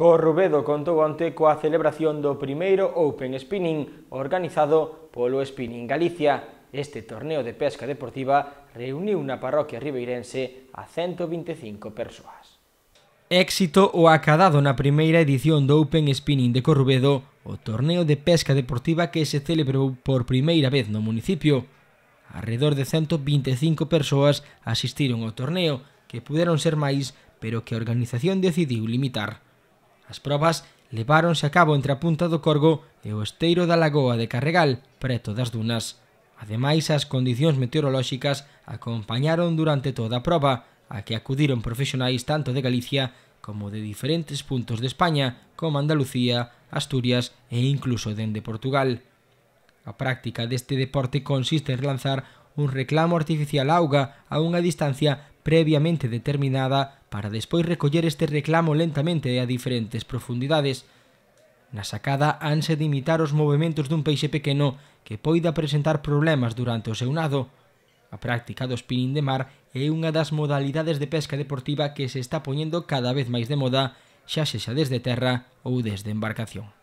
Corrubedo contou ante coa celebración do primeiro Open Spinning organizado polo Spinning Galicia. Este torneo de pesca deportiva reuniu na parroquia ribeirense a 125 persoas. Éxito o acadado na primeira edición do Open Spinning de Corrubedo, o torneo de pesca deportiva que se celebrou por primeira vez no municipio. Arredor de 125 persoas asistiron ao torneo, que puderon ser máis, pero que a organización decidiu limitar. As probas leváronse a cabo entre a Punta do Corgo e o esteiro da Lagoa de Carregal, preto das dunas. Ademais, as condicións meteorolóxicas acompañaron durante toda a proba, a que acudiron profesionais tanto de Galicia como de diferentes puntos de España, como Andalucía, Asturias e incluso dende Portugal. A práctica deste deporte consiste en lanzar un reclamo artificial auga a unha distancia previamente determinada para despois recoller este reclamo lentamente e a diferentes profundidades. Na sacada hanse de imitar os movimentos dun peixe pequeno que poida presentar problemas durante o seu nado. A práctica do spinning de mar é unha das modalidades de pesca deportiva que se está poñendo cada vez máis de moda, xa sexa desde terra ou desde embarcación.